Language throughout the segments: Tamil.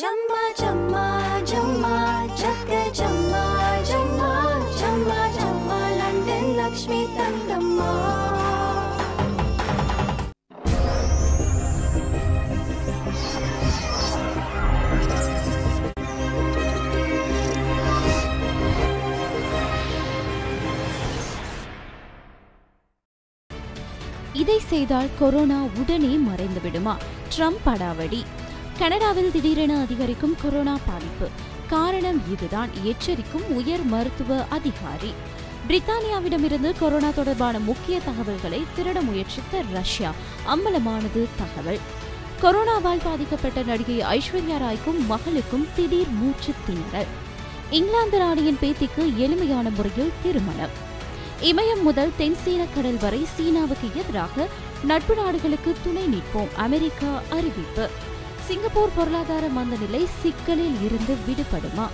ஜம்மா ஜம்மா ஜம்மா ஜக்க ஜம்மா ஜம்மா லக்ஷ்மி தங்கம்மா இதை செய்தால் கொரோனா உடனே மறைந்து விடுமா ட்ரம்ப் அடாவடி கனடாவில் திடீரென அதிகரிக்கும் கொரோனா பாதிப்பு காரணம் இதுதான் எச்சரிக்கும் உயர் மருத்துவ அதிகாரி பிரித்தானியாவிடமிருந்து கொரோனா தொடர்பான முக்கிய தகவல்களை திருட முயற்சித்த ரஷ்யா அம்பலமானது தகவல் கொரோனாவால் பாதிக்கப்பட்ட நடிகை ஐஸ்வர்யா ராய்க்கும் மகளுக்கும் திடீர் மூச்சு திணறல் இங்கிலாந்து ராணியின் பேத்திக்கு எளிமையான முறையில் திருமணம் இமயம் முதல் தென்சீன கடல் வரை சீனாவுக்கு எதிராக நட்பு நாடுகளுக்கு துணை நிற்போம் அமெரிக்கா அறிவிப்பு சிங்கப்பூர் பொருளாதார மந்தநிலை சிக்கலில் இருந்து விடுபடுமா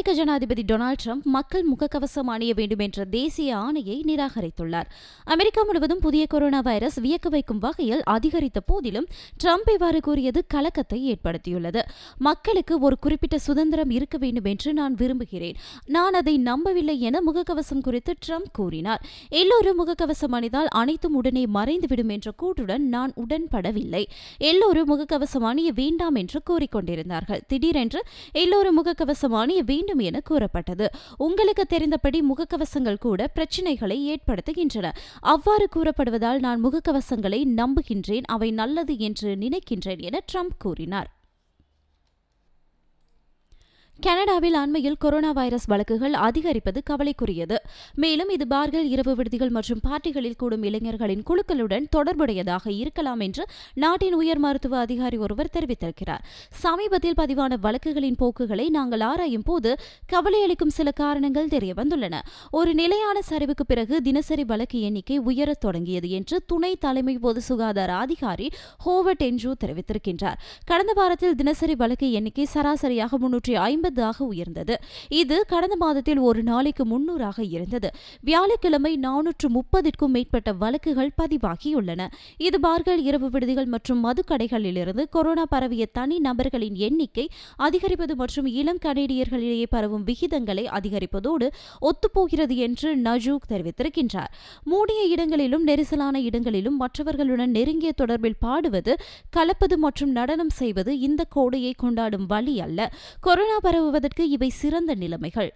அமெரிக்க ஜனாதிபதி டொனால்டு ட்ரம்ப் மக்கள் முகக்கவசம் அணிய வேண்டும் என்ற தேசிய ஆணையை நிராகரித்துள்ளார் அமெரிக்கா முழுவதும் புதிய கொரோனா வைரஸ் வியக்க வைக்கும் வகையில் அதிகரித்த போதிலும் ட்ரம்ப் இவ்வாறு கூறியது கலக்கத்தை ஏற்படுத்தியுள்ளது மக்களுக்கு ஒரு குறிப்பிட்ட சுதந்திரம் இருக்க வேண்டும் என்று நான் விரும்புகிறேன் நான் அதை நம்பவில்லை என முகக்கவசம் குறித்து ட்ரம்ப் கூறினார் எல்லோரும் முகக்கவசம் அணிந்தால் அனைத்தும் உடனே மறைந்துவிடும் என்ற கூட்டுடன் நான் உடன்படவில்லை எல்லோரும் முகக்கவசம் அணிய வேண்டாம் என்று கூறிக்கொண்டிருந்தார்கள் திடீரென்று எல்லோரும் முகக்கவசம் அணிய வேண்டும் வேண்டும் என கூறப்பட்டது உங்களுக்கு தெரிந்தபடி முகக்கவசங்கள் கூட பிரச்சினைகளை ஏற்படுத்துகின்றன அவ்வாறு கூறப்படுவதால் நான் முகக்கவசங்களை நம்புகின்றேன் அவை நல்லது என்று நினைக்கின்றேன் என ட்ரம்ப் கூறினார் கனடாவில் அண்மையில் கொரோனா வைரஸ் வழக்குகள் அதிகரிப்பது கவலைக்குரியது மேலும் இது பார்கள் இரவு விடுதிகள் மற்றும் பார்ட்டிகளில் கூடும் இளைஞர்களின் குழுக்களுடன் தொடர்புடையதாக இருக்கலாம் என்று நாட்டின் உயர் மருத்துவ அதிகாரி ஒருவர் தெரிவித்திருக்கிறார் சமீபத்தில் பதிவான வழக்குகளின் போக்குகளை நாங்கள் ஆராயும் போது கவலையளிக்கும் சில காரணங்கள் தெரியவந்துள்ளன ஒரு நிலையான சரிவுக்கு பிறகு தினசரி வழக்கு எண்ணிக்கை உயரத் தொடங்கியது என்று துணை தலைமை பொது சுகாதார அதிகாரி ஹோவர்ட் என்ஜூ தெரிவித்திருக்கின்றார் கடந்த வாரத்தில் தினசரி வழக்கு எண்ணிக்கை சராசரியாக முன்னூற்றி ஐம்பது ஐம்பதாக உயர்ந்தது இது கடந்த மாதத்தில் ஒரு நாளைக்கு முன்னூறாக இருந்தது வியாழக்கிழமை நானூற்று முப்பதிற்கும் மேற்பட்ட வழக்குகள் பதிவாகியுள்ளன இது பார்கள் இரவு விடுதிகள் மற்றும் மதுக்கடைகளிலிருந்து கொரோனா பரவிய தனி நபர்களின் எண்ணிக்கை அதிகரிப்பது மற்றும் இளம் கனேடியர்களிடையே பரவும் விகிதங்களை அதிகரிப்பதோடு ஒத்துப்போகிறது என்று நஜூக் தெரிவித்திருக்கின்றார் மூடிய இடங்களிலும் நெரிசலான இடங்களிலும் மற்றவர்களுடன் நெருங்கிய தொடர்பில் பாடுவது கலப்பது மற்றும் நடனம் செய்வது இந்த கோடையை கொண்டாடும் வழி அல்ல கொரோனா பரவ உறவுவதற்கு இவை சிறந்த நிலைமைகள்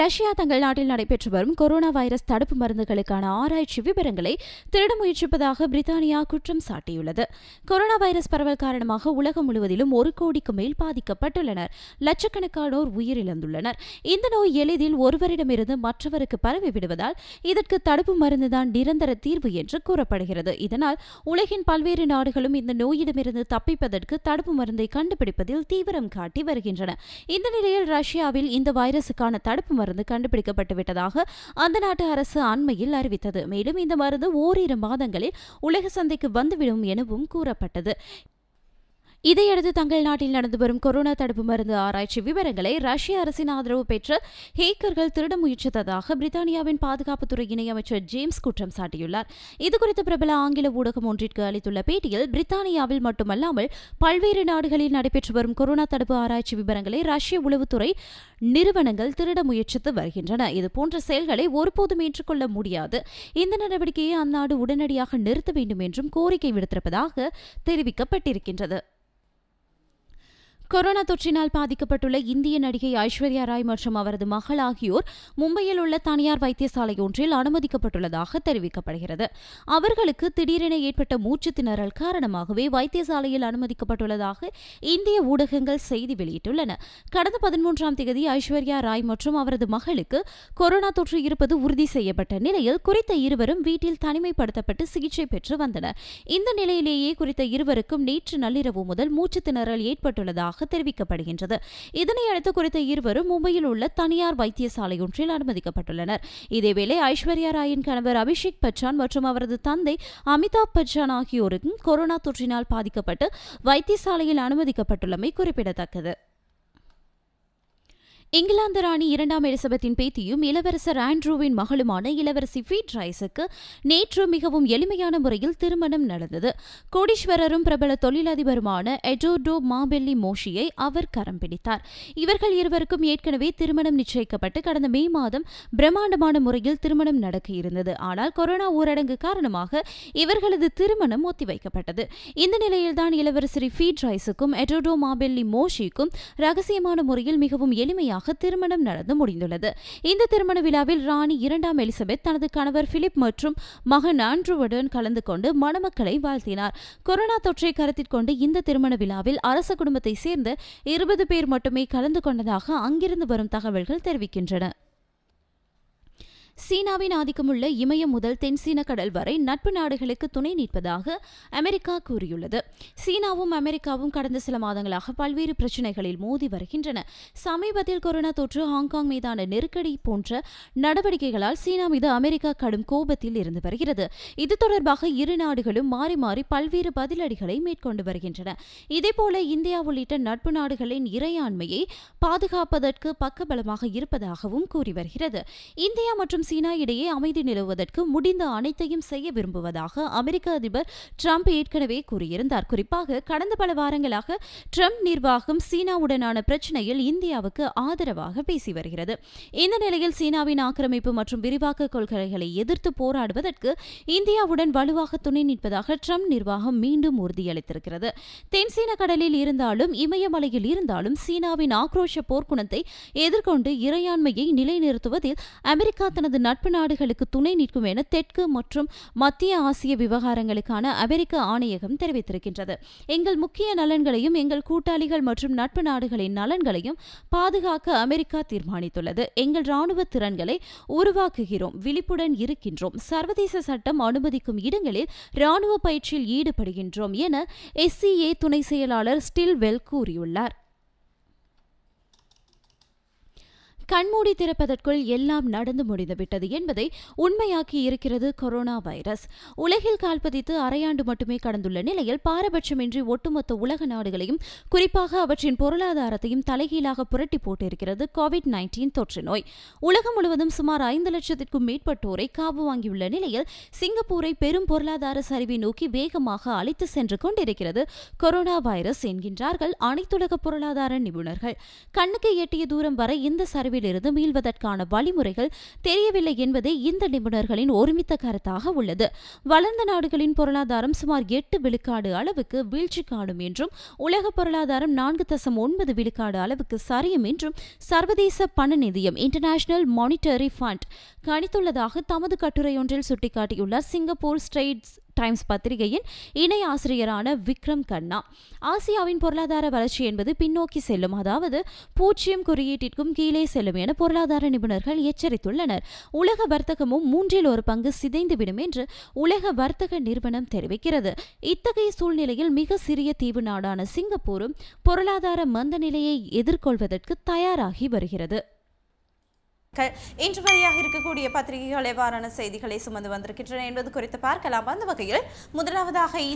ரஷ்யா தங்கள் நாட்டில் நடைபெற்று வரும் கொரோனா வைரஸ் தடுப்பு மருந்துகளுக்கான ஆராய்ச்சி விவரங்களை திருட முயற்சிப்பதாக பிரித்தானியா குற்றம் சாட்டியுள்ளது கொரோனா வைரஸ் பரவல் காரணமாக உலகம் முழுவதிலும் ஒரு கோடிக்கு மேல் பாதிக்கப்பட்டுள்ளனர் லட்சக்கணக்கானோர் உயிரிழந்துள்ளனர் இந்த நோய் எளிதில் ஒருவரிடமிருந்து மற்றவருக்கு பரவிவிடுவதால் இதற்கு தடுப்பு மருந்துதான் நிரந்தர தீர்வு என்று கூறப்படுகிறது இதனால் உலகின் பல்வேறு நாடுகளும் இந்த நோயிடமிருந்து தப்பிப்பதற்கு தடுப்பு மருந்தை கண்டுபிடிப்பதில் தீவிரம் காட்டி வருகின்றன இந்த நிலையில் ரஷ்யாவில் இந்த வைரஸுக்கான தடுப்பு மருந்து கண்டுபிடிக்கப்பட்டு விட்டதாக அந்த நாட்டு அரசு அண்மையில் அறிவித்தது மேலும் இந்த மருந்து ஓரிரு மாதங்களில் உலக சந்தைக்கு வந்துவிடும் எனவும் கூறப்பட்டது இதையடுத்து தங்கள் நாட்டில் நடந்து வரும் கொரோனா தடுப்பு மருந்து ஆராய்ச்சி விவரங்களை ரஷ்ய அரசின் ஆதரவு பெற்ற ஹேக்கர்கள் திருட முயற்சித்ததாக பிரித்தானியாவின் பாதுகாப்புத்துறை இணையமைச்சர் ஜேம்ஸ் குற்றம் சாட்டியுள்ளார் இதுகுறித்து பிரபல ஆங்கில ஊடகம் ஒன்றிற்கு அளித்துள்ள பேட்டியில் பிரித்தானியாவில் மட்டுமல்லாமல் பல்வேறு நாடுகளில் நடைபெற்று வரும் கொரோனா தடுப்பு ஆராய்ச்சி விவரங்களை ரஷ்ய உளவுத்துறை நிறுவனங்கள் திருட முயற்சித்து வருகின்றன இதுபோன்ற செயல்களை ஒருபோதும் ஏற்றுக்கொள்ள முடியாது இந்த நடவடிக்கையை அந்நாடு உடனடியாக நிறுத்த வேண்டும் என்றும் கோரிக்கை விடுத்திருப்பதாக தெரிவிக்கப்பட்டிருக்கின்றது கொரோனா தொற்றினால் பாதிக்கப்பட்டுள்ள இந்திய நடிகை ஐஸ்வர்யா ராய் மற்றும் அவரது மகள் ஆகியோர் மும்பையில் உள்ள தனியார் வைத்தியசாலை ஒன்றில் அனுமதிக்கப்பட்டுள்ளதாக தெரிவிக்கப்படுகிறது அவர்களுக்கு திடீரென ஏற்பட்ட மூச்சு திணறல் காரணமாகவே வைத்தியசாலையில் அனுமதிக்கப்பட்டுள்ளதாக இந்திய ஊடகங்கள் செய்தி வெளியிட்டுள்ளன கடந்த பதிமூன்றாம் தேதி ஐஸ்வர்யா ராய் மற்றும் அவரது மகளுக்கு கொரோனா தொற்று இருப்பது உறுதி செய்யப்பட்ட நிலையில் குறித்த இருவரும் வீட்டில் தனிமைப்படுத்தப்பட்டு சிகிச்சை பெற்று வந்தனர் இந்த நிலையிலேயே குறித்த இருவருக்கும் நேற்று நள்ளிரவு முதல் மூச்சு திணறல் ஏற்பட்டுள்ளதாக உள்ளதாக தெரிவிக்கப்படுகின்றது இதனையடுத்து குறித்த இருவரும் மும்பையில் உள்ள தனியார் வைத்தியசாலை ஒன்றில் அனுமதிக்கப்பட்டுள்ளனர் இதேவேளை ஐஸ்வர்யா ராயின் கணவர் அபிஷேக் பச்சான் மற்றும் அவரது தந்தை அமிதாப் பச்சான் ஆகியோருக்கும் கொரோனா தொற்றினால் பாதிக்கப்பட்டு வைத்தியசாலையில் அனுமதிக்கப்பட்டுள்ளமை குறிப்பிடத்தக்கது இங்கிலாந்து ராணி இரண்டாம் எலிசபெத்தின் பேத்தியும் இளவரசர் ஆண்ட்ரூவின் மகளுமான இளவரசி ஃபீட் ரைஸுக்கு நேற்று மிகவும் எளிமையான முறையில் திருமணம் நடந்தது கோடீஸ்வரரும் பிரபல தொழிலதிபருமான எடோடோ மாபெல்லி மோஷியை அவர் கரம் பிடித்தார் இவர்கள் இருவருக்கும் ஏற்கனவே திருமணம் நிச்சயிக்கப்பட்டு கடந்த மே மாதம் பிரம்மாண்டமான முறையில் திருமணம் நடக்க இருந்தது ஆனால் கொரோனா ஊரடங்கு காரணமாக இவர்களது திருமணம் ஒத்திவைக்கப்பட்டது இந்த நிலையில்தான் இளவரசரி ரைஸுக்கும் எடோடோ மாபெல்லி மோஷிக்கும் ரகசியமான முறையில் மிகவும் எளிமையாக முறையாக திருமணம் நடந்து முடிந்துள்ளது இந்த திருமண விழாவில் ராணி இரண்டாம் எலிசபெத் தனது கணவர் பிலிப் மற்றும் மகன் ஆண்ட்ருவுடன் கலந்து கொண்டு மணமக்களை வாழ்த்தினார் கொரோனா தொற்றை கருத்தில் கொண்டு இந்த திருமண விழாவில் அரச குடும்பத்தை சேர்ந்த இருபது பேர் மட்டுமே கலந்து கொண்டதாக அங்கிருந்து வரும் தகவல்கள் தெரிவிக்கின்றன சீனாவின் ஆதிக்கமுள்ள இமயம் முதல் தென்சீன கடல் வரை நட்பு நாடுகளுக்கு துணை நிற்பதாக அமெரிக்கா கூறியுள்ளது சீனாவும் அமெரிக்காவும் கடந்த சில மாதங்களாக பல்வேறு பிரச்சினைகளில் மோதி வருகின்றன சமீபத்தில் கொரோனா தொற்று ஹாங்காங் மீதான நெருக்கடி போன்ற நடவடிக்கைகளால் சீனா மீது அமெரிக்கா கடும் கோபத்தில் இருந்து வருகிறது இது தொடர்பாக இரு நாடுகளும் மாறி மாறி பல்வேறு பதிலடிகளை மேற்கொண்டு வருகின்றன இதேபோல இந்தியா உள்ளிட்ட நட்பு நாடுகளின் இறையாண்மையை பாதுகாப்பதற்கு பக்கபலமாக இருப்பதாகவும் கூறி வருகிறது இந்தியா மற்றும் சீனா இடையே அமைதி நிலவுவதற்கு முடிந்த அனைத்தையும் செய்ய விரும்புவதாக அமெரிக்க அதிபர் டிரம்ப் ஏற்கனவே கூறியிருந்தார் குறிப்பாக கடந்த பல வாரங்களாக டிரம்ப் நிர்வாகம் சீனாவுடனான பிரச்சினையில் இந்தியாவுக்கு ஆதரவாக பேசி வருகிறது இந்த நிலையில் சீனாவின் ஆக்கிரமிப்பு மற்றும் விரிவாக்க கொள்கைகளை எதிர்த்து போராடுவதற்கு இந்தியாவுடன் வலுவாக துணை நிற்பதாக டிரம்ப் நிர்வாகம் மீண்டும் உறுதியளித்திருக்கிறது தென்சீன கடலில் இருந்தாலும் இமயமலையில் இருந்தாலும் சீனாவின் ஆக்ரோஷ போர்க்குணத்தை எதிர்கொண்டு இறையாண்மையை நிலைநிறுத்துவதில் அமெரிக்கா தனது தனது நட்பு நாடுகளுக்கு துணை நிற்கும் என தெற்கு மற்றும் மத்திய ஆசிய விவகாரங்களுக்கான அமெரிக்க ஆணையகம் தெரிவித்திருக்கின்றது எங்கள் முக்கிய நலன்களையும் எங்கள் கூட்டாளிகள் மற்றும் நட்பு நாடுகளின் நலன்களையும் பாதுகாக்க அமெரிக்கா தீர்மானித்துள்ளது எங்கள் ராணுவ திறன்களை உருவாக்குகிறோம் விழிப்புடன் இருக்கின்றோம் சர்வதேச சட்டம் அனுமதிக்கும் இடங்களில் ராணுவ பயிற்சியில் ஈடுபடுகின்றோம் என எஸ்சிஏ துணை செயலாளர் ஸ்டில்வெல் கூறியுள்ளார் கண்மூடி திறப்பதற்குள் எல்லாம் நடந்து முடிந்துவிட்டது என்பதை உண்மையாக்கி இருக்கிறது கொரோனா வைரஸ் உலகில் கால்பதித்து அரையாண்டு மட்டுமே கடந்துள்ள நிலையில் பாரபட்சமின்றி ஒட்டுமொத்த உலக நாடுகளையும் குறிப்பாக அவற்றின் பொருளாதாரத்தையும் தலைகீழாக புரட்டி போட்டிருக்கிறது கோவிட் நைன்டீன் தொற்று நோய் உலகம் முழுவதும் சுமார் ஐந்து லட்சத்திற்கும் மேற்பட்டோரை காவு வாங்கியுள்ள நிலையில் சிங்கப்பூரை பெரும் பொருளாதார சரிவை நோக்கி வேகமாக அழைத்து சென்று கொண்டிருக்கிறது கொரோனா வைரஸ் என்கின்றார்கள் அனைத்துலக பொருளாதார நிபுணர்கள் கண்ணுக்கு எட்டிய தூரம் வரை இந்த சரிவை பிரிவிலிருந்து மீள்வதற்கான வழிமுறைகள் தெரியவில்லை என்பதே இந்த நிபுணர்களின் ஒருமித்த கருத்தாக உள்ளது வளர்ந்த நாடுகளின் பொருளாதாரம் சுமார் எட்டு விழுக்காடு அளவுக்கு வீழ்ச்சி காணும் என்றும் உலக பொருளாதாரம் நான்கு தசம் ஒன்பது விழுக்காடு அளவுக்கு சரியும் என்றும் சர்வதேச பண நிதியம் இன்டர்நேஷனல் மானிட்டரி ஃபண்ட் கணித்துள்ளதாக தமது கட்டுரையொன்றில் சுட்டிக்காட்டியுள்ளார் சிங்கப்பூர் ஸ்ட்ரெய்ட்ஸ் டைம்ஸ் பத்திரிகையின் இணை ஆசிரியரான விக்ரம் கண்ணா ஆசியாவின் பொருளாதார வளர்ச்சி என்பது பின்னோக்கி செல்லும் அதாவது பூஜ்ஜியம் குறியீட்டிற்கும் கீழே செல்லும் என பொருளாதார நிபுணர்கள் எச்சரித்துள்ளனர் உலக வர்த்தகமும் மூன்றில் ஒரு பங்கு சிதைந்துவிடும் என்று உலக வர்த்தக நிறுவனம் தெரிவிக்கிறது இத்தகைய சூழ்நிலையில் மிக சிறிய தீவு நாடான சிங்கப்பூரும் பொருளாதார மந்த நிலையை எதிர்கொள்வதற்கு தயாராகி வருகிறது இன்று வழியாக இருக்கக்கூடிய பத்திரிகைகள் எவ்வாறான செய்திகளை சுமந்து வந்திருக்கின்றன என்பது குறித்து பார்க்கலாம் அந்த வகையில் முதலாவதாக